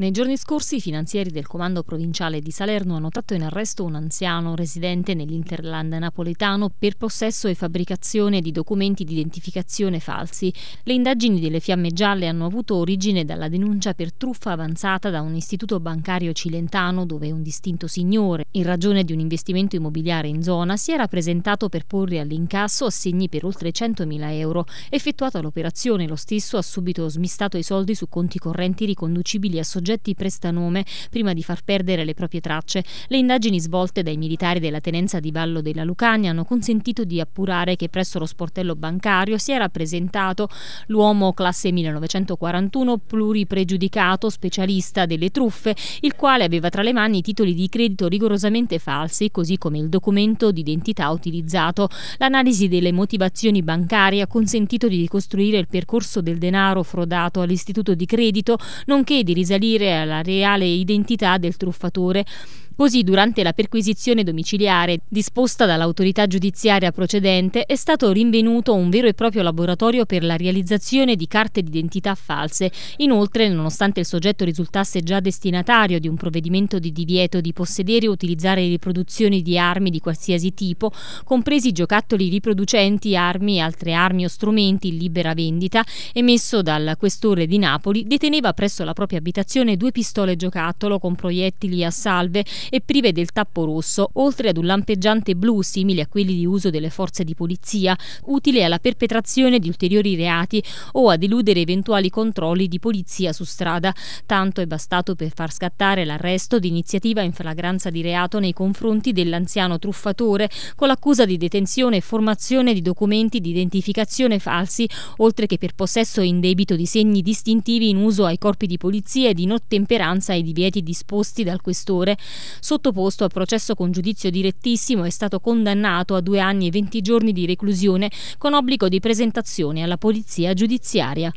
Nei giorni scorsi i finanzieri del comando provinciale di Salerno hanno tratto in arresto un anziano residente nell'Interland napoletano per possesso e fabbricazione di documenti di identificazione falsi. Le indagini delle Fiamme Gialle hanno avuto origine dalla denuncia per truffa avanzata da un istituto bancario cilentano dove un distinto signore, in ragione di un investimento immobiliare in zona, si era presentato per porre all'incasso assegni per oltre 100.000 euro. Effettuata l'operazione, lo stesso ha subito smistato i soldi su conti correnti riconducibili a soggetti soggetti prestanome prima di far perdere le proprie tracce. Le indagini svolte dai militari della tenenza di Vallo della Lucania hanno consentito di appurare che presso lo sportello bancario si era presentato l'uomo classe 1941 pluripregiudicato specialista delle truffe, il quale aveva tra le mani i titoli di credito rigorosamente falsi, così come il documento d'identità utilizzato. L'analisi delle motivazioni bancarie ha consentito di ricostruire il percorso del denaro frodato all'istituto di credito, nonché di risalire sfuggire alla reale identità del truffatore Così durante la perquisizione domiciliare disposta dall'autorità giudiziaria procedente è stato rinvenuto un vero e proprio laboratorio per la realizzazione di carte d'identità false. Inoltre, nonostante il soggetto risultasse già destinatario di un provvedimento di divieto di possedere e utilizzare riproduzioni di armi di qualsiasi tipo, compresi giocattoli riproducenti, armi e altre armi o strumenti in libera vendita, emesso dal questore di Napoli, deteneva presso la propria abitazione due pistole giocattolo con proiettili a salve e prive del tappo rosso, oltre ad un lampeggiante blu simile a quelli di uso delle forze di polizia, utile alla perpetrazione di ulteriori reati o a deludere eventuali controlli di polizia su strada. Tanto è bastato per far scattare l'arresto di iniziativa in flagranza di reato nei confronti dell'anziano truffatore con l'accusa di detenzione e formazione di documenti di identificazione falsi, oltre che per possesso indebito di segni distintivi in uso ai corpi di polizia e di nottemperanza ai divieti disposti dal questore sottoposto a processo con giudizio direttissimo, è stato condannato a due anni e venti giorni di reclusione con obbligo di presentazione alla polizia giudiziaria.